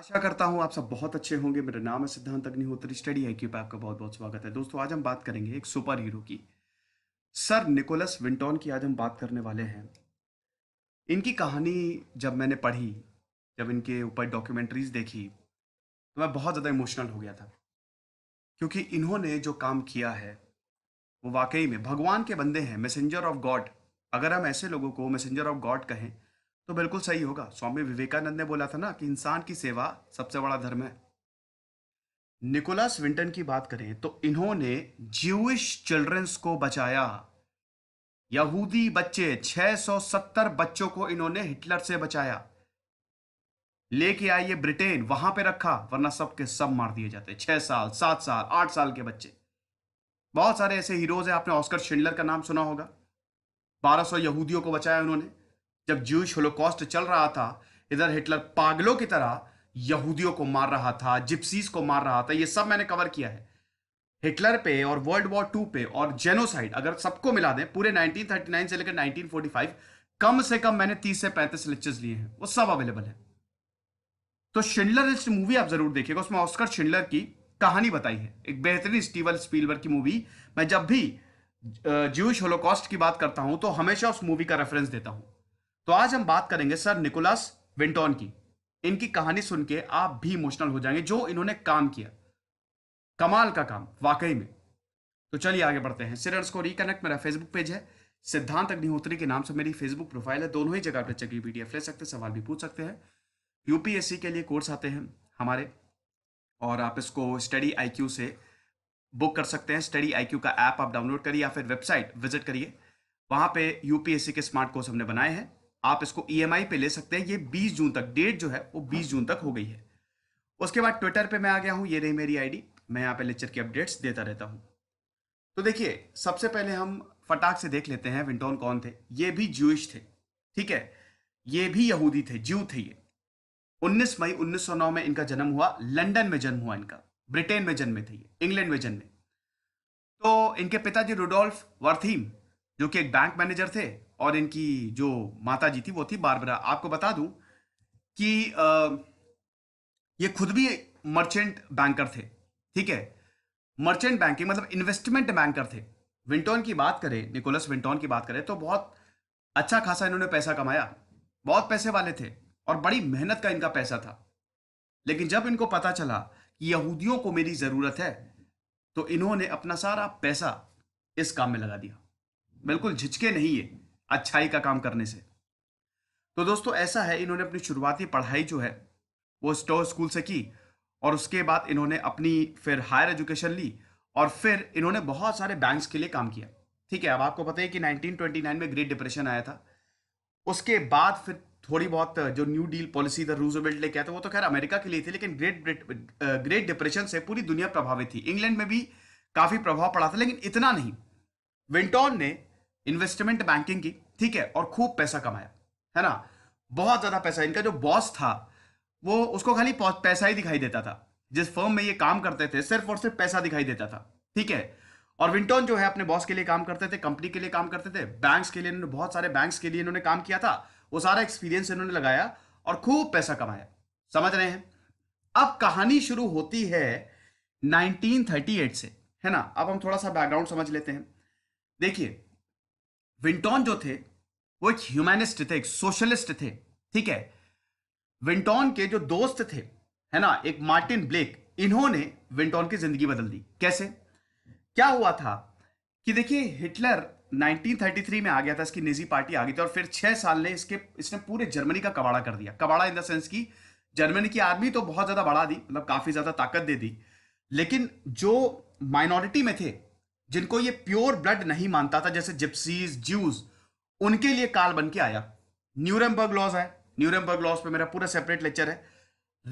आशा करता हूँ आप सब बहुत अच्छे होंगे मेरा नाम है सिद्धांत अग्निहोत्री स्टडी आई क्यू पे आपका बहुत बहुत स्वागत है दोस्तों आज हम बात करेंगे एक सुपर हीरो की सर निकोलस विंटोन की आज हम बात करने वाले हैं इनकी कहानी जब मैंने पढ़ी जब इनके ऊपर डॉक्यूमेंट्रीज देखी तो मैं बहुत ज़्यादा इमोशनल हो गया था क्योंकि इन्होंने जो काम किया है वो वाकई में भगवान के बंदे हैं मैसेंजर ऑफ गॉड अगर हम ऐसे लोगों को मैसेंजर ऑफ गॉड कहें तो बिल्कुल सही होगा स्वामी विवेकानंद ने बोला था ना कि इंसान की सेवा सबसे बड़ा धर्म है निकोलस विंटन की बात करें तो इन्होंने ज्यूइश चिल्ड्रंस को बचाया यहूदी बच्चे 670 बच्चों को इन्होंने हिटलर से बचाया लेके आइए ये ब्रिटेन वहां पे रखा वरना सबके सब मार दिए जाते छह साल सात साल आठ साल के बच्चे बहुत सारे ऐसे हीरोज हैं आपने ऑस्कर शिंडलर का नाम सुना होगा 1200 यहूदियों को बचाया उन्होंने जब ज्यूश होलोकॉस्ट चल रहा था इधर हिटलर पागलों की तरह यहूदियों को मार रहा था जिप्सीज को मार रहा था ये सब मैंने कवर किया है हिटलर पे और वर्ल्ड वॉर टू पे और जेनोसाइड अगर सबको मिला दें पूरे 1939 से लेकर 1945 कम से कम मैंने 30 से 35 लेक्चर्स लिए हैं वो सब अवेलेबल है तो शिंडलर लिस्ट मूवी आप जरूर देखिएगा उसमें ऑस्कर शिंडलर की कहानी बताई है एक बेहतरीन स्टीवल स्पीलवर की मूवी मैं जब भी ज्यूश होलोकॉस्ट की बात करता हूं तो हमेशा उस मूवी का रेफरेंस देता हूं तो आज हम बात करेंगे सर निकोलस विंटोन की इनकी कहानी सुन के आप भी इमोशनल हो जाएंगे जो इन्होंने काम किया कमाल का काम वाकई में तो चलिए आगे बढ़ते हैं सिरर्स को रिकनेक्ट मेरा फेसबुक पेज है सिद्धांत अग्निहोत्री के नाम से मेरी फेसबुक प्रोफाइल है दोनों ही जगह पर चेक पी ले सकते हैं सवाल भी पूछ सकते हैं यूपीएससी के लिए कोर्स आते हैं हमारे और आप इसको स्टडी आई से बुक कर सकते हैं स्टडी आई का ऐप आप डाउनलोड करिए या फिर वेबसाइट विजिट करिए वहाँ पे यूपीएससी के स्मार्ट कोर्स हमने बनाए हैं आप इसको ई e पे ले सकते हैं ये 20 जून तक डेट जो है वो 20 जून तक हो गई है उसके बाद ट्विटर पे मैं आ गया हूँ ये रही मेरी आईडी मैं यहाँ पे लेक्चर की अपडेट्स देता रहता हूँ तो देखिए सबसे पहले हम फटाक से देख लेते हैं विंटोन कौन थे ये भी ज्यूइश थे ठीक है ये भी यहूदी थे ज्यू थे ये 19 मई 1909 में इनका जन्म हुआ लंदन में जन्म हुआ इनका ब्रिटेन में जन्मे थे ये इंग्लैंड में जन्मे तो इनके पिताजी रुडोल्फ वर्थीम जो कि एक बैंक मैनेजर थे और इनकी जो माता जी थी वो थी बारबरा आपको बता दूं कि ये खुद भी मर्चेंट बैंकर थे ठीक है मर्चेंट बैंकिंग मतलब इन्वेस्टमेंट बैंकर थे विंटोन की बात करें निकोलस विंटोन की बात करें तो बहुत अच्छा खासा इन्होंने पैसा कमाया बहुत पैसे वाले थे और बड़ी मेहनत का इनका पैसा था लेकिन जब इनको पता चला कि यहूदियों को मेरी ज़रूरत है तो इन्होंने अपना सारा पैसा इस काम में लगा दिया बिल्कुल झिझके नहीं है अच्छाई का काम करने से तो दोस्तों ऐसा है इन्होंने अपनी शुरुआती पढ़ाई जो है वो स्टोर स्कूल से की और उसके बाद इन्होंने अपनी फिर हायर एजुकेशन ली और फिर इन्होंने बहुत सारे बैंक्स के लिए काम किया ठीक है अब आपको पता है कि 1929 में ग्रेट डिप्रेशन आया था उसके बाद फिर थोड़ी बहुत जो न्यू डील पॉलिसी था बिल्ड लेके आया था वो तो खैर अमेरिका के लिए थी लेकिन ग्रेट ग्रेट डिप्रेशन से पूरी दुनिया प्रभावित थी इंग्लैंड में भी काफी प्रभाव पड़ा था लेकिन इतना नहीं विंटॉन ने इन्वेस्टमेंट बैंकिंग की ठीक है और खूब पैसा कमाया है ना बहुत ज्यादा पैसा इनका जो बॉस था वो उसको खाली पैसा ही दिखाई देता था जिस फर्म में ये काम करते थे सिर्फ और सिर्फ पैसा दिखाई देता था ठीक है और विंटोन जो है अपने बॉस के लिए काम करते थे कंपनी के लिए काम करते थे बैंक्स के लिए इन्होंने बहुत सारे बैंक्स के लिए इन्होंने काम किया था वो सारा एक्सपीरियंस इन्होंने लगाया और खूब पैसा कमाया समझ रहे हैं अब कहानी शुरू होती है 1938 से है ना अब हम थोड़ा सा बैकग्राउंड समझ लेते हैं देखिए विंटॉन जो थे वो एक ह्यूमैनिस्ट थे एक सोशलिस्ट थे ठीक है विंटॉन के जो दोस्त थे है ना एक मार्टिन ब्लेक इन्होंने विंटॉन की जिंदगी बदल दी कैसे क्या हुआ था कि देखिए हिटलर 1933 में आ गया था इसकी निजी पार्टी आ गई थी और फिर छह साल ने इसके इसने पूरे जर्मनी का कबाड़ा कर दिया कबाड़ा इन द सेंस की जर्मनी की आर्मी तो बहुत ज्यादा बढ़ा दी मतलब काफी ज्यादा ताकत दे दी लेकिन जो माइनॉरिटी में थे जिनको ये प्योर ब्लड नहीं मानता था जैसे जिप्सीज ज्यूज उनके लिए काल बन के आया न्यूरमबर्ग लॉज है न्यूरमबर्ग लॉज पे मेरा पूरा सेपरेट लेक्चर है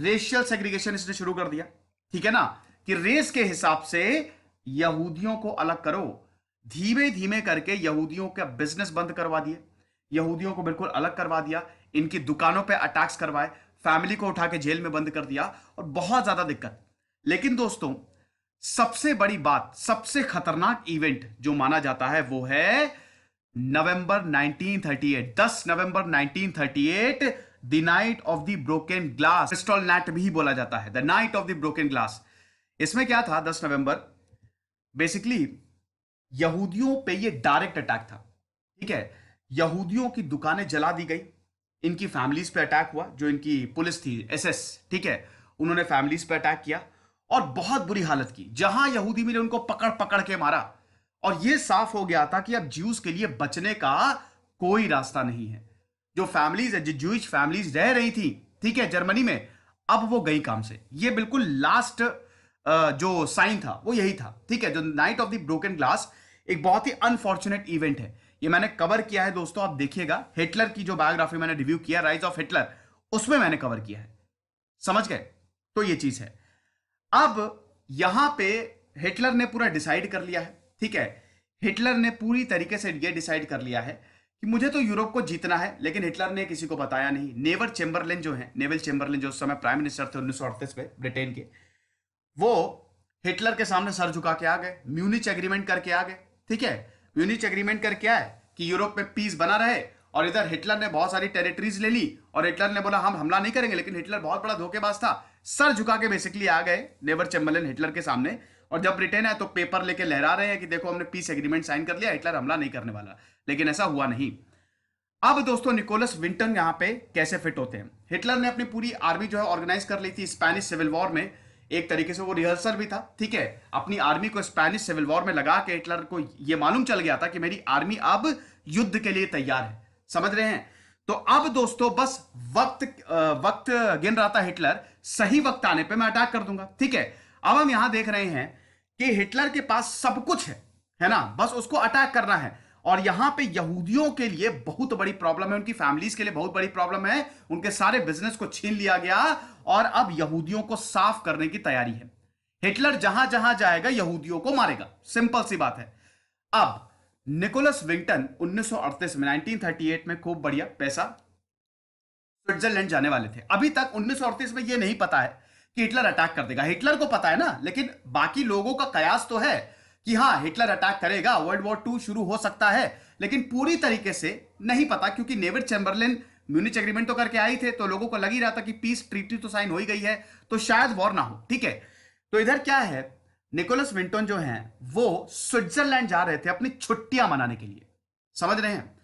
रेशियल सेग्रीगेशन इसने शुरू कर दिया ठीक है ना कि रेस के हिसाब से यहूदियों को अलग करो धीमे धीमे करके यहूदियों का बिजनेस बंद करवा दिए यहूदियों को बिल्कुल अलग करवा दिया इनकी दुकानों पे अटैक्स करवाए फैमिली को उठा के जेल में बंद कर दिया और बहुत ज्यादा दिक्कत लेकिन दोस्तों सबसे बड़ी बात सबसे खतरनाक इवेंट जो माना जाता है वो है November 1938 10 November 1938 the night of the broken glass crystal night भी बोला जाता है the night of the broken glass इसमें क्या था 10 नवंबर बेसिकली यहूदियों पे ये डायरेक्ट अटैक था ठीक है यहूदियों की दुकानें जला दी गई इनकी फैमिलीज पे अटैक हुआ जो इनकी पुलिस थी एसएस ठीक है उन्होंने फैमिलीज पे अटैक किया और बहुत बुरी हालत की जहां यहूदी ने उनको पकड़ पकड़ के मारा और यह साफ हो गया था कि अब ज्यूस के लिए बचने का कोई रास्ता नहीं है जो फैमिलीज है जो फैमिलीज रह रही थी ठीक है जर्मनी में अब वो गई काम से ये बिल्कुल लास्ट जो साइन था वो यही था ठीक है जो night of the broken glass एक बहुत ही अनफॉर्चुनेट इवेंट है ये मैंने कवर किया है दोस्तों आप देखिएगा हिटलर की जो बायोग्राफी मैंने रिव्यू किया राइज ऑफ हिटलर उसमें मैंने कवर किया है समझ गए तो ये चीज है अब यहां पे हिटलर ने पूरा डिसाइड कर लिया है ठीक है हिटलर ने पूरी तरीके से ये डिसाइड कर लिया है कि मुझे तो यूरोप को जीतना है लेकिन हिटलर ने किसी को बताया नहीं नेवर चेंबरलिन जो है नेवल चेंबरलिन जो उस समय प्राइम मिनिस्टर थे उन्नीस में ब्रिटेन के वो हिटलर के सामने सर झुका के आ गए म्यूनिच एग्रीमेंट करके आ गए ठीक है म्यूनिच एग्रीमेंट करके आए कि यूरोप में पीस बना रहे और इधर हिटलर ने बहुत सारी टेरिटरीज ले ली और हिटलर ने बोला हम हमला नहीं करेंगे लेकिन हिटलर बहुत बड़ा धोखेबाज था सर झुका के बेसिकली आ गए नेवर चेम्बरलेन हिटलर के सामने और जब ब्रिटेन है तो पेपर लेके लहरा रहे हैं कि देखो हमने पीस एग्रीमेंट साइन कर लिया हिटलर हमला नहीं करने वाला लेकिन ऐसा हुआ नहीं अब दोस्तों निकोलस विंटन यहां पे कैसे फिट होते हैं हिटलर ने अपनी पूरी आर्मी जो है ऑर्गेनाइज कर ली थी स्पेनिश सिविल वॉर में एक तरीके से वो रिहर्सल भी था ठीक है अपनी आर्मी को स्पेनिश सिविल वॉर में लगा के हिटलर को ये मालूम चल गया था कि मेरी आर्मी अब युद्ध के लिए तैयार है समझ रहे हैं तो अब दोस्तों बस वक्त वक्त गिन रहा था हिटलर सही वक्त आने पे मैं अटैक कर दूंगा ठीक है अब हम यहां देख रहे हैं कि हिटलर के पास सब कुछ है है ना बस उसको अटैक करना है और यहां पे यहूदियों के लिए बहुत बड़ी प्रॉब्लम है उनकी फैमिलीज के लिए बहुत बड़ी प्रॉब्लम है उनके सारे बिजनेस को छीन लिया गया और अब यहूदियों को साफ करने की तैयारी है हिटलर जहां जहां जाएगा यहूदियों को मारेगा सिंपल सी बात है अब निकोलस विंगटन उन्नीस में 1938 में खूब बढ़िया पैसा स्विट्जरलैंड जाने वाले थे अभी तक उन्नीस में यह नहीं पता है कि हिटलर अटैक कर देगा हिटलर को पता है ना लेकिन बाकी लोगों का कयास तो है कि हाँ हिटलर अटैक करेगा वर्ल्ड वॉर टू शुरू हो सकता है लेकिन पूरी तरीके से नहीं पता क्योंकि नेवर चैम्बरलिन म्यूनिच एग्रीमेंट तो करके आई थे तो लोगों को लग ही रहा था कि पीस ट्रीटी तो साइन हो ही गई है तो शायद वॉर ना हो ठीक है तो इधर क्या है निकोलस विंटोन जो हैं वो स्विट्जरलैंड जा रहे थे अपनी छुट्टियां मनाने के लिए समझ रहे हैं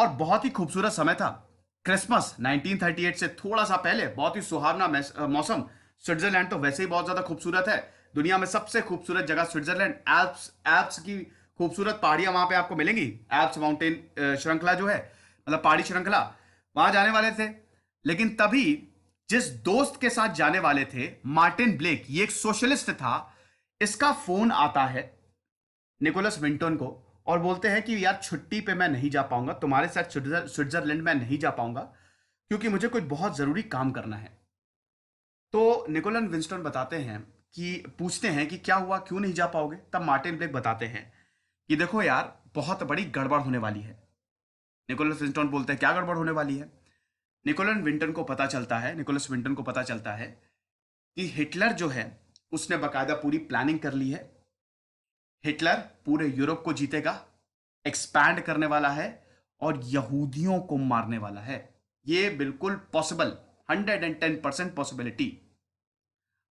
और बहुत ही खूबसूरत समय था क्रिसमस 1938 से थोड़ा सा पहले बहुत ही सुहावना मौसम स्विट्जरलैंड तो वैसे ही बहुत ज्यादा खूबसूरत है दुनिया में सबसे खूबसूरत जगह स्विट्जरलैंड एल्प्स एल्प्स की खूबसूरत पहाड़ियां वहां पे आपको मिलेंगी एल्प्स माउंटेन श्रृंखला जो है मतलब पहाड़ी श्रृंखला वहां जाने वाले थे लेकिन तभी जिस दोस्त के साथ जाने वाले थे मार्टिन ब्लेक ये एक सोशलिस्ट था इसका फोन आता है निकोलस विंटोन को और बोलते हैं कि यार छुट्टी पे मैं नहीं जा पाऊंगा तुम्हारे साथ स्विट्जरलैंड में नहीं जा पाऊंगा क्योंकि मुझे कुछ बहुत ज़रूरी काम करना है तो निकोलन विंस्टन बताते हैं कि पूछते हैं कि क्या हुआ क्यों नहीं जा पाओगे तब मार्टिन ब्लेक बताते हैं कि देखो यार बहुत बड़ी गड़बड़ होने वाली है निकोलस विंस्टन बोलते हैं क्या गड़बड़ होने वाली है निकोलन विंटन को पता चलता है निकोलस विंटन को पता चलता है कि हिटलर जो है उसने बकायदा पूरी प्लानिंग कर ली है हिटलर पूरे यूरोप को जीतेगा एक्सपैंड करने वाला है और यहूदियों को मारने वाला है ये बिल्कुल पॉसिबल 110 परसेंट पॉसिबिलिटी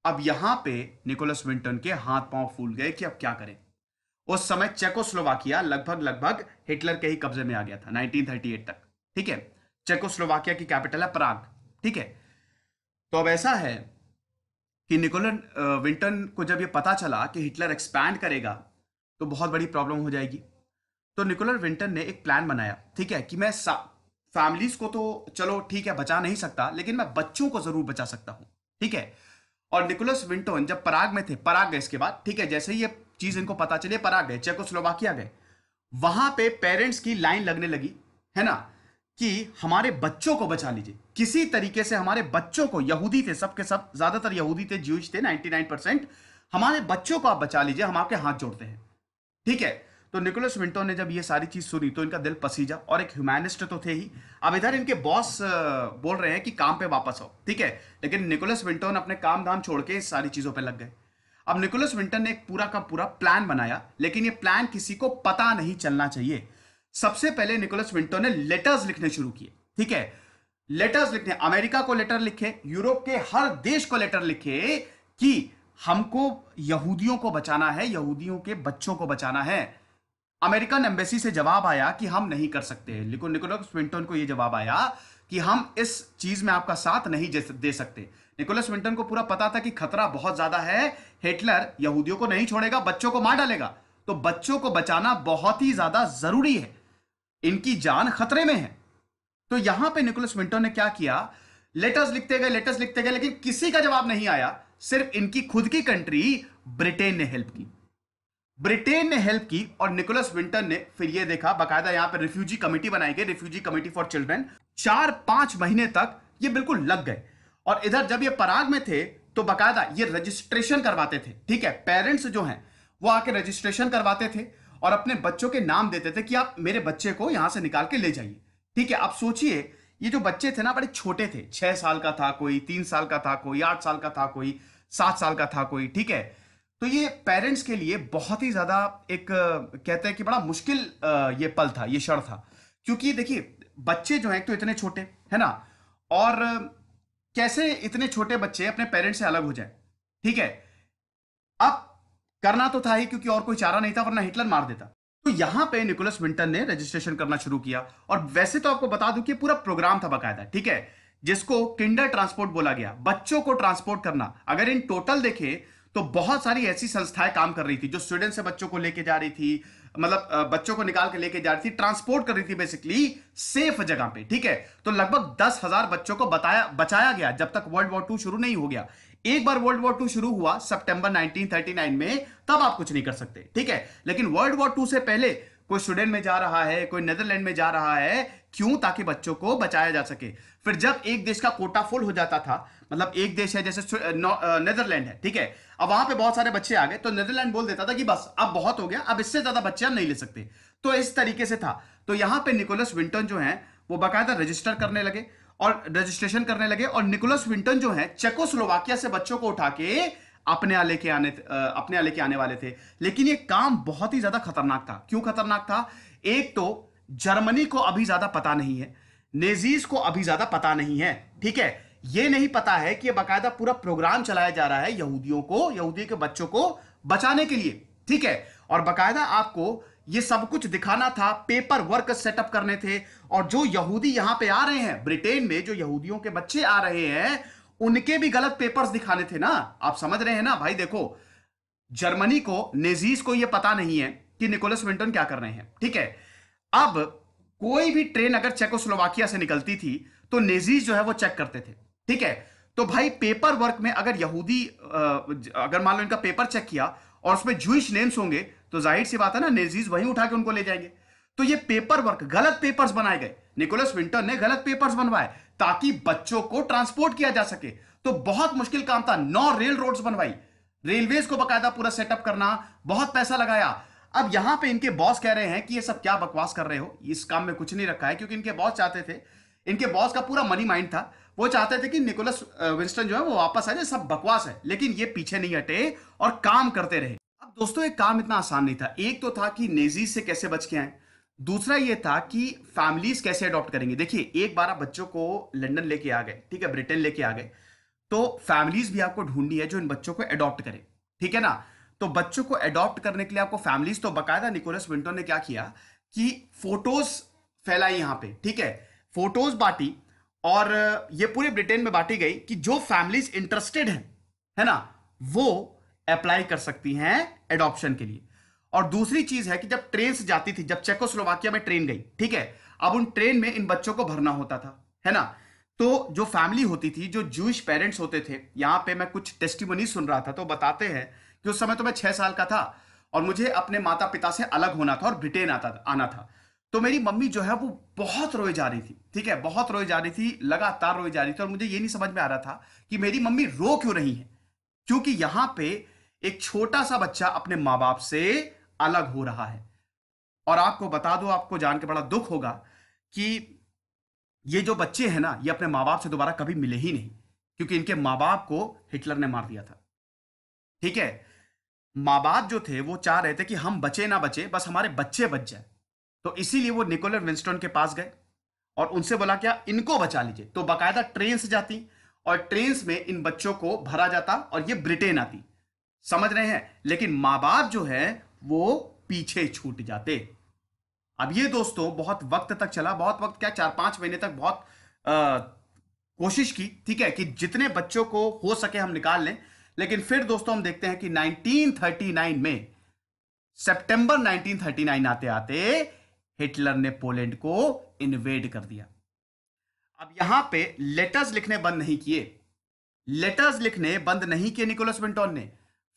अब यहां पे निकोलस विंटन के हाथ पांव फूल गए कि अब क्या करें उस समय चेकोस्लोवाकिया लगभग लगभग हिटलर के ही कब्जे में आ गया था 1938 तक ठीक है चेकोस्लोवाकिया की कैपिटल है प्राग ठीक है तो अब ऐसा है कि निकोलन विंटन को जब ये पता चला कि हिटलर एक्सपैंड करेगा तो बहुत बड़ी प्रॉब्लम हो जाएगी तो निकोलर विंटन ने एक प्लान बनाया ठीक है कि मैं फैमिलीज को तो चलो ठीक है बचा नहीं सकता लेकिन मैं बच्चों को जरूर बचा सकता हूँ ठीक है और निकोलस विंटन जब पराग में थे पराग गए इसके बाद ठीक है जैसे ही ये चीज इनको पता चली पराग गए स्लोवाकिया गए वहां पे पेरेंट्स की लाइन लगने लगी है ना कि हमारे बच्चों को बचा लीजिए किसी तरीके से हमारे बच्चों को यहूदी थे सबके सब ज्यादातर यहूदी थे ज्यूज थे 99 हमारे बच्चों को आप बचा लीजिए हम आपके हाथ जोड़ते हैं ठीक है तो निकोलस मिंटो ने जब ये सारी चीज सुनी तो इनका दिल पसीजा और एक ह्यूमैनिस्ट तो थे ही अब इधर इनके बॉस बोल रहे हैं कि काम पे वापस आओ ठीक है लेकिन निकोलस विंटोन अपने काम धाम छोड़ के इस सारी चीजों पे लग गए अब निकोलस विंटन ने एक पूरा का पूरा प्लान बनाया लेकिन ये प्लान किसी को पता नहीं चलना चाहिए सबसे पहले निकोलस विंटो ने लेटर्स लिखने शुरू किए ठीक है लेटर्स लिखने अमेरिका को लेटर लिखे यूरोप के हर देश को लेटर लिखे कि हमको यहूदियों को बचाना है यहूदियों के बच्चों को बचाना है अमेरिकन एम्बेसी से जवाब आया कि हम नहीं कर सकते निकोलस विंटन को यह जवाब आया कि हम इस चीज में आपका साथ नहीं दे सकते निकोलस विंटन को पूरा पता था कि खतरा बहुत ज्यादा है हिटलर यहूदियों को नहीं छोड़ेगा बच्चों को मार डालेगा तो बच्चों को बचाना बहुत ही ज्यादा जरूरी है इनकी जान खतरे में है तो यहां पे निकोलस विंटो ने क्या किया लेटर्स लिखते गए लेटर्स लिखते गए लेकिन किसी का जवाब नहीं आया सिर्फ इनकी खुद की कंट्री ब्रिटेन ने हेल्प की ब्रिटेन ने हेल्प की और निकोलस विंटन ने फिर यह देखा बकायदा यहां पर रिफ्यूजी कमेटी बनाई गई रिफ्यूजी कमेटी फॉर चिल्ड्रेन चार पांच महीने तक ये बिल्कुल लग गए और इधर जब ये पराग में थे तो बकायदा ये रजिस्ट्रेशन करवाते थे ठीक है पेरेंट्स जो हैं वो आके रजिस्ट्रेशन करवाते थे और अपने बच्चों के नाम देते थे कि आप मेरे बच्चे को यहाँ से निकाल के ले जाइए ठीक है आप सोचिए ये जो बच्चे थे ना बड़े छोटे थे छह साल का था कोई तीन साल का था कोई आठ साल का था कोई सात साल का था कोई ठीक है तो ये पेरेंट्स के लिए बहुत ही ज़्यादा एक कहते हैं कि बड़ा मुश्किल ये पल था ये क्षण था क्योंकि देखिए बच्चे जो हैं तो इतने छोटे है ना और कैसे इतने छोटे बच्चे अपने पेरेंट्स से अलग हो जाए ठीक है अब करना तो था ही क्योंकि और कोई चारा नहीं था वरना हिटलर मार देता तो यहां पे निकोलस विंटन ने रजिस्ट्रेशन करना शुरू किया और वैसे तो आपको बता दूं कि पूरा प्रोग्राम था बकायदा ठीक है जिसको किंडर ट्रांसपोर्ट बोला गया बच्चों को ट्रांसपोर्ट करना अगर इन टोटल देखें तो बहुत सारी ऐसी संस्थाएं काम कर रही थी जो स्वीडन से बच्चों को लेके जा रही थी मतलब बच्चों को निकाल के लेके जा रही थी ट्रांसपोर्ट कर रही थी बेसिकली सेफ जगह पे ठीक है तो लगभग दस हजार बच्चों को बताया बचाया गया जब तक वर्ल्ड वॉर टू शुरू नहीं हो गया एक बार वर्ल्ड वॉर टू शुरू हुआ सितंबर 1939 में तब आप कुछ नहीं कर सकते ठीक है लेकिन वर्ल्ड वॉर टू से पहले कोई स्वीडन में जा रहा है कोई नेदरलैंड में जा रहा है क्यों ताकि बच्चों को बचाया जा सके फिर जब एक देश का कोटा फुल हो जाता था मतलब एक देश है जैसे नेदरलैंड है ठीक है अब वहां पे बहुत सारे बच्चे आ गए तो नेदरलैंड बोल देता था कि बस अब बहुत हो गया अब इससे ज्यादा बच्चे हम नहीं ले सकते तो इस तरीके से था तो यहां पर निकोलस विंटन जो है वो बाकायदा रजिस्टर करने लगे और रजिस्ट्रेशन करने लगे और निकोलस विंटन जो है चेकोस्लोवाकिया से बच्चों को उठा के अपने आले के आने अपने आले के आने वाले थे लेकिन ये काम बहुत ही ज्यादा खतरनाक था क्यों खतरनाक था एक तो जर्मनी को अभी ज्यादा पता नहीं है नेजीज को अभी ज्यादा पता नहीं है ठीक है ये नहीं पता है कि बाकायदा पूरा प्रोग्राम चलाया जा रहा है यहूदियों को यहूदी के बच्चों को बचाने के लिए ठीक है और बाकायदा आपको ये सब कुछ दिखाना था पेपर वर्क सेटअप करने थे और जो यहूदी यहां पे आ रहे हैं ब्रिटेन में जो यहूदियों के बच्चे आ रहे हैं उनके भी गलत पेपर्स दिखाने थे ना आप समझ रहे हैं ना भाई देखो जर्मनी को नेजीज को यह पता नहीं है कि निकोलस विंटन क्या कर रहे हैं ठीक है अब कोई भी ट्रेन अगर चेकोस्लोवाकिया से निकलती थी तो नेजीज जो है वो चेक करते थे ठीक है तो भाई पेपर वर्क में अगर यहूदी अगर मान लो इनका पेपर चेक किया और उसमें जूश नेम्स होंगे तो जाहिर सी बात है ना नेजीज वहीं उठा के उनको ले जाएंगे तो ये पेपर वर्क गलत पेपर्स बनाए गए निकोलस विंटर ने गलत पेपर्स बनवाए ताकि बच्चों को ट्रांसपोर्ट किया जा सके तो बहुत मुश्किल काम था नौ रेल रोड बनवाई रेलवेज को बकायदा पूरा सेटअप करना बहुत पैसा लगाया अब यहां पे इनके बॉस कह रहे हैं कि ये सब क्या बकवास कर रहे हो इस काम में कुछ नहीं रखा है क्योंकि इनके बॉस चाहते थे इनके बॉस का पूरा मनी माइंड था वो चाहते थे कि निकोलस विंस्टन जो है वो वापस आ जाए सब बकवास है लेकिन ये पीछे नहीं हटे और काम करते रहे अब दोस्तों एक काम इतना आसान नहीं था एक तो था कि नेजीज से कैसे बच के आए दूसरा ये था कि फैमिलीज कैसे अडॉप्ट करेंगे देखिए एक बार आप बच्चों को लंदन लेके आ गए ठीक है ब्रिटेन लेके आ गए तो फैमिलीज भी आपको ढूंढनी है जो इन बच्चों को अडॉप्ट करें ठीक है ना तो बच्चों को अडॉप्ट करने के लिए आपको फैमिलीज तो बकायदा निकोलस विंटो ने क्या किया कि फोटोज फैलाई यहां पे ठीक है फोटोज बांटी और ये पूरे ब्रिटेन में बांटी गई कि जो फैमिलीज इंटरेस्टेड है, है ना वो अप्लाई कर सकती हैं एडॉप्शन के लिए और दूसरी चीज है कि जब ट्रेन से जाती थी जब चेकोस्लोवाकिया में ट्रेन गई ठीक है अब उन ट्रेन में इन बच्चों को भरना होता था है ना तो जो फैमिली होती थी जो जूश पेरेंट्स होते थे यहां पे मैं कुछ टेस्टिमनी सुन रहा था तो बताते हैं कि उस समय तो मैं छह साल का था और मुझे अपने माता पिता से अलग होना था और ब्रिटेन आता आना था तो मेरी मम्मी जो है वो बहुत रोए जा रही थी ठीक है बहुत रोए जा रही थी लगातार रोई जा रही थी और मुझे ये नहीं समझ में आ रहा था कि मेरी मम्मी रो क्यों रही है क्योंकि यहां पे एक छोटा सा बच्चा अपने माँ बाप से अलग हो रहा है और आपको बता दो आपको जान के बड़ा दुख होगा कि ये जो बच्चे हैं ना ये अपने माँ बाप से दोबारा कभी मिले ही नहीं क्योंकि इनके माँ बाप को हिटलर ने मार दिया था ठीक है माँ बाप जो थे वो चाह रहे थे कि हम बचे ना बचे बस हमारे बच्चे बच जाए तो इसीलिए वो निकोलर विंस्टन के पास गए और उनसे बोला क्या इनको बचा लीजिए तो बाकायदा ट्रेन से जाती और ट्रेन में इन बच्चों को भरा जाता और ये ब्रिटेन आती समझ रहे हैं लेकिन माँ बाप जो है वो पीछे छूट जाते अब ये दोस्तों बहुत वक्त तक चला बहुत वक्त क्या चार पांच महीने तक बहुत आ, कोशिश की ठीक है कि जितने बच्चों को हो सके हम निकाल लें लेकिन फिर दोस्तों हम देखते हैं कि 1939 में सितंबर 1939 आते आते हिटलर ने पोलैंड को इन्वेड कर दिया अब यहां पे लेटर्स लिखने बंद नहीं किए लेटर्स लिखने बंद नहीं किए निकोलस विंटोन ने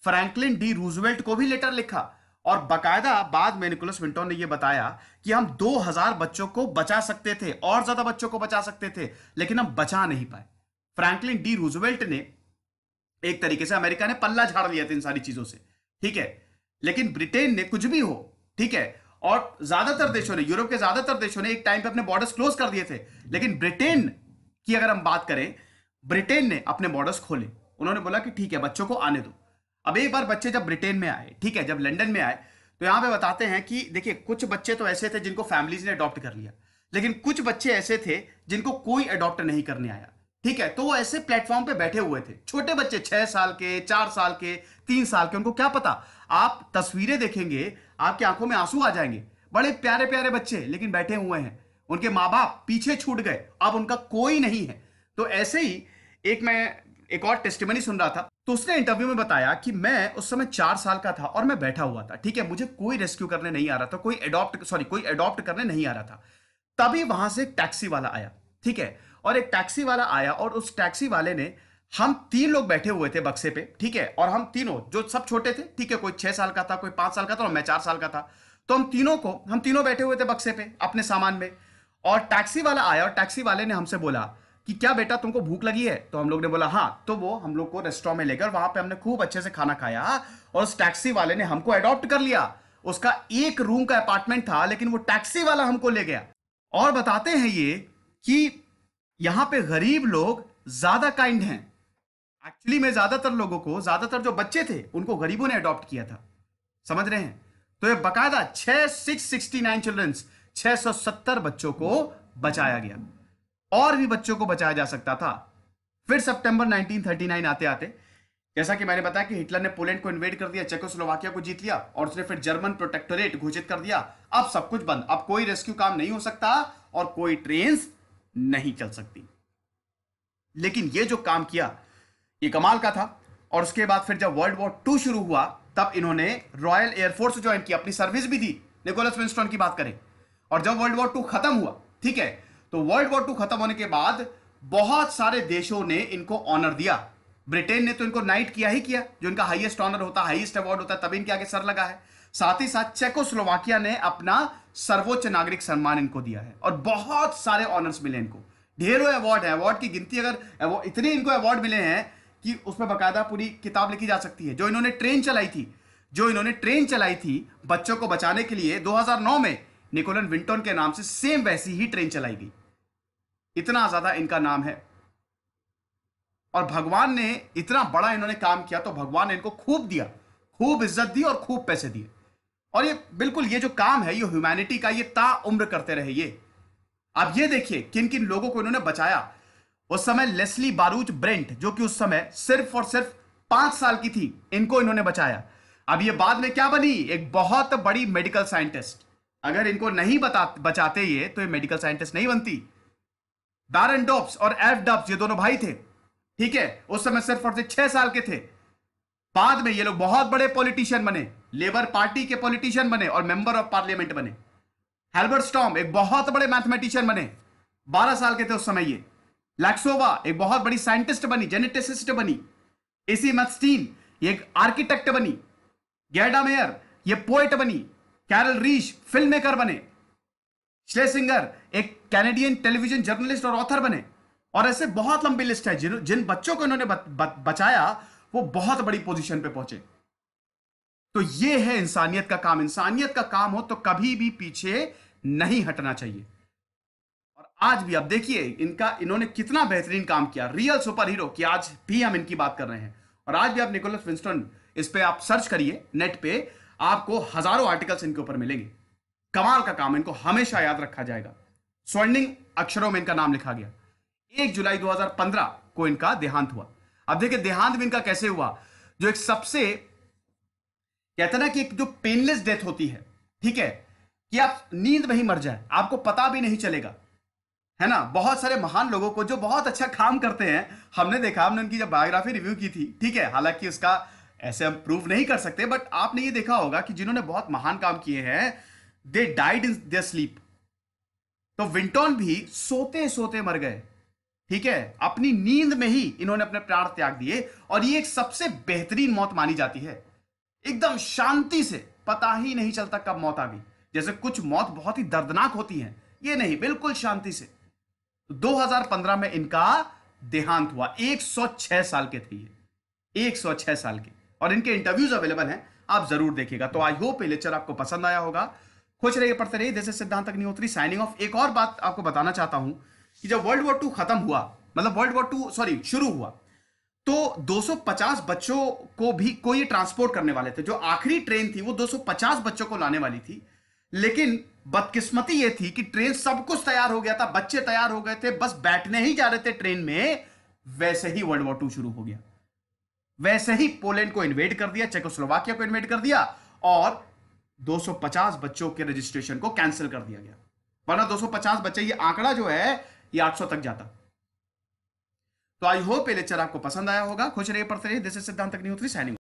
फ्रैंकलिन डी रूजवेल्ट को भी लेटर लिखा और बकायदा बाद में निकोलस विंटोन ने यह बताया कि हम 2000 बच्चों को बचा सकते थे और ज्यादा बच्चों को बचा सकते थे लेकिन हम बचा नहीं पाए फ्रैंकलिन डी रूजवेल्ट ने एक तरीके से अमेरिका ने पल्ला झाड़ लिया था इन सारी चीजों से ठीक है लेकिन ब्रिटेन ने कुछ भी हो ठीक है और ज्यादातर देशों ने यूरोप के ज्यादातर देशों ने एक टाइम पे अपने बॉर्डर्स क्लोज कर दिए थे लेकिन ब्रिटेन की अगर हम बात करें ब्रिटेन ने अपने बॉर्डर्स खोले उन्होंने बोला कि ठीक है बच्चों को आने दो अब एक बार बच्चे जब ब्रिटेन में आए ठीक है जब लंदन में आए तो यहां पे बताते हैं कि देखिए कुछ बच्चे तो ऐसे थे जिनको फैमिलीज ने अडॉप्ट कर लिया लेकिन कुछ बच्चे ऐसे थे जिनको कोई अडॉप्ट नहीं करने आया ठीक है तो वो ऐसे प्लेटफॉर्म पे बैठे हुए थे छोटे बच्चे छह साल के चार साल के तीन साल के उनको क्या पता आप तस्वीरें देखेंगे आपकी आंखों में आंसू आ जाएंगे बड़े प्यारे प्यारे बच्चे लेकिन बैठे हुए हैं उनके माँ बाप पीछे छूट गए अब उनका कोई नहीं है तो ऐसे ही एक मैं एक और टेस्टमनी सुन रहा था तो उसने इंटरव्यू में बताया कि मैं उस समय चार साल का था और मैं बैठा हुआ था ठीक है मुझे कोई रेस्क्यू करने नहीं आ रहा था कोई एडॉप्ट सॉरी कोई एडॉप्ट करने नहीं आ रहा था तभी वहां से एक टैक्सी वाला आया ठीक है और एक टैक्सी वाला आया और उस टैक्सी वाले ने हम तीन लोग बैठे हुए थे बक्से पे ठीक है और हम तीनों जो सब छोटे थे ठीक है कोई छह साल का था कोई पांच साल का था और मैं चार साल का था तो हम तीनों को हम तीनों बैठे हुए थे बक्से पे अपने सामान में और टैक्सी वाला आया और टैक्सी वाले ने हमसे बोला कि क्या बेटा तुमको भूख लगी है तो हम लोग ने बोला हाँ तो वो हम लोग को रेस्टोरेंट में लेकर वहां पे हमने खूब अच्छे से खाना खाया और उस टैक्सी वाले ने हमको अडॉप्ट कर लिया उसका एक रूम का अपार्टमेंट था लेकिन वो टैक्सी वाला हमको ले गया और बताते हैं ये कि यहाँ पे गरीब लोग ज्यादा काइंड हैं एक्चुअली में ज्यादातर लोगों को ज्यादातर जो बच्चे थे उनको गरीबों ने अडॉप्ट किया था समझ रहे हैं तो ये बकायदा छह सिक्स सिक्सटी नाइन चिल्ड्रंस छह सौ सत्तर बच्चों को बचाया गया और भी बच्चों को बचाया जा सकता था फिर सितंबर 1939 आते आते जैसा कि मैंने बताया कि हिटलर ने पोलैंड को इन्वेड कर दिया चेकोस्लोवाकिया को जीत लिया और उसने फिर जर्मन प्रोटेक्टोरेट घोषित कर दिया अब सब कुछ बंद अब कोई रेस्क्यू काम नहीं हो सकता और कोई ट्रेन नहीं चल सकती लेकिन ये जो काम किया ये कमाल का था और उसके बाद फिर जब वर्ल्ड वॉर टू शुरू हुआ तब इन्होंने रॉयल एयरफोर्स ज्वाइन की अपनी सर्विस भी दी निकोलस विंस्टन की बात करें और जब वर्ल्ड वॉर टू खत्म हुआ ठीक है तो वर्ल्ड वॉर टू खत्म होने के बाद बहुत सारे देशों ने इनको ऑनर दिया ब्रिटेन ने तो इनको नाइट किया ही किया जो इनका हाईएस्ट ऑनर होता है हाईएस्ट अवार्ड होता है तभी इनके आगे सर लगा है साथ ही साथ चेकोस्लोवाकिया ने अपना सर्वोच्च नागरिक सम्मान इनको दिया है और बहुत सारे ऑनर्स मिले इनको ढेरों अवार्ड है अवार्ड की गिनती अगर इतने इनको अवार्ड मिले हैं कि उसमें बकायदा पूरी किताब लिखी जा सकती है जो इन्होंने ट्रेन चलाई थी जो इन्होंने ट्रेन चलाई थी बच्चों को बचाने के लिए 2009 में निकोलन विंटोन के नाम से सेम वैसी ही ट्रेन चलाई गई इतना ज़्यादा इनका नाम है और भगवान ने इतना बड़ा इन्होंने काम किया तो भगवान ने इनको खूब दिया खूब इज्जत दी और खूब पैसे दिए और ये बिल्कुल ये जो काम है ये ह्यूमैनिटी का ये ता उम्र करते रहे ये अब ये देखिए किन किन लोगों को इन्होंने बचाया उस समय लेस्ली बारूच ब्रेंट जो कि उस समय सिर्फ और सिर्फ पांच साल की थी इनको इन्होंने बचाया अब ये बाद में क्या बनी एक बहुत बड़ी मेडिकल साइंटिस्ट अगर इनको नहीं बता बचाते ये तो ये मेडिकल साइंटिस्ट नहीं बनती डारन डॉप्स और एफ डब्स ये दोनों भाई थे ठीक है उस समय सिर्फ और सिर्फ छह साल के थे बाद में ये लोग बहुत बड़े पॉलिटिशियन बने लेबर पार्टी के पॉलिटिशियन बने और मेंबर ऑफ पार्लियामेंट बने हेल्बर्ट स्टॉम एक बहुत बड़े मैथमेटिशियन बने बारह साल के थे उस समय ये लैक्सोवा एक बहुत बड़ी साइंटिस्ट बनी जेनेटिसिस्ट बनी एसी मैथस्टीन ये एक आर्किटेक्ट बनी गैडा मेयर ये पोएट बनी कैरल रीश फिल्म मेकर बने श्लेसिंगर एक कैनेडियन टेलीविजन जर्नलिस्ट और ऑथर बने और ऐसे बहुत लंबी लिस्ट है जिन जिन बच्चों को इन्होंने बचाया वो बहुत बड़ी पोजिशन पे पहुंचे तो ये है इंसानियत का काम इंसानियत का काम हो तो कभी भी पीछे नहीं हटना चाहिए और आज भी आप देखिए इनका इन्होंने कितना बेहतरीन काम किया रियल सुपर हीरो की आज भी हम इनकी बात कर रहे हैं और आज भी आप निकोलस विंस्टन इस पर आप सर्च करिए नेट पे आपको हजारों आर्टिकल्स इनके ऊपर मिलेंगे कमाल का काम इनको हमेशा याद रखा जाएगा स्वर्णिंग अक्षरों में इनका नाम लिखा गया एक जुलाई 2015 को इनका देहांत हुआ अब देखिए देहांत भी इनका कैसे हुआ जो एक सबसे कहते ना कि एक जो पेनलेस डेथ होती है ठीक है कि आप नींद में ही मर जाए आपको पता भी नहीं चलेगा है ना बहुत सारे महान लोगों को जो बहुत अच्छा काम करते हैं हमने देखा हमने उनकी जब बायोग्राफी रिव्यू की थी ठीक है हालांकि उसका ऐसे हम प्रूव नहीं कर सकते बट आपने ये देखा होगा कि जिन्होंने बहुत महान काम किए हैं they died in their sleep तो विंटोन भी सोते सोते मर गए ठीक है अपनी नींद में ही इन्होंने अपने प्राण त्याग दिए और ये एक सबसे बेहतरीन मौत मानी जाती है एकदम शांति से पता ही नहीं चलता कब मौत आ गई जैसे कुछ मौत बहुत ही दर्दनाक होती है ये नहीं बिल्कुल शांति से 2015 में इनका देहांत हुआ 106 साल के थे ये 106 साल के और इनके इंटरव्यूज अवेलेबल हैं आप जरूर देखिएगा तो आई होप ये लेक्चर आपको पसंद आया होगा खुश रहिए पढ़ते रहिए जैसे सिद्धांत अग्निहोत्री साइनिंग ऑफ एक और बात आपको बताना चाहता हूं कि जब वर्ल्ड वॉर टू खत्म हुआ मतलब वर्ल्ड वॉर टू सॉरी शुरू हुआ तो 250 बच्चों को भी कोई ट्रांसपोर्ट करने वाले थे जो आखिरी ट्रेन थी वो 250 बच्चों को लाने वाली थी लेकिन बदकिस्मती ये थी कि ट्रेन सब कुछ तैयार हो गया था बच्चे तैयार हो गए थे बस बैठने ही जा रहे थे ट्रेन में वैसे ही वर्ल्ड वॉर टू शुरू हो गया वैसे ही पोलैंड को इन्वेट कर दिया चेकोस्लोवाकिया को इन्वेट कर दिया और 250 बच्चों के रजिस्ट्रेशन को कैंसिल कर दिया गया वरना 250 बच्चे ये आंकड़ा जो है ये 800 तक जाता तो आई होप ये लेक्चर आपको पसंद आया होगा खुश रहिए पढ़ते रहिए दिस इज सिद्धांत अग्निहोत्री सैनिंग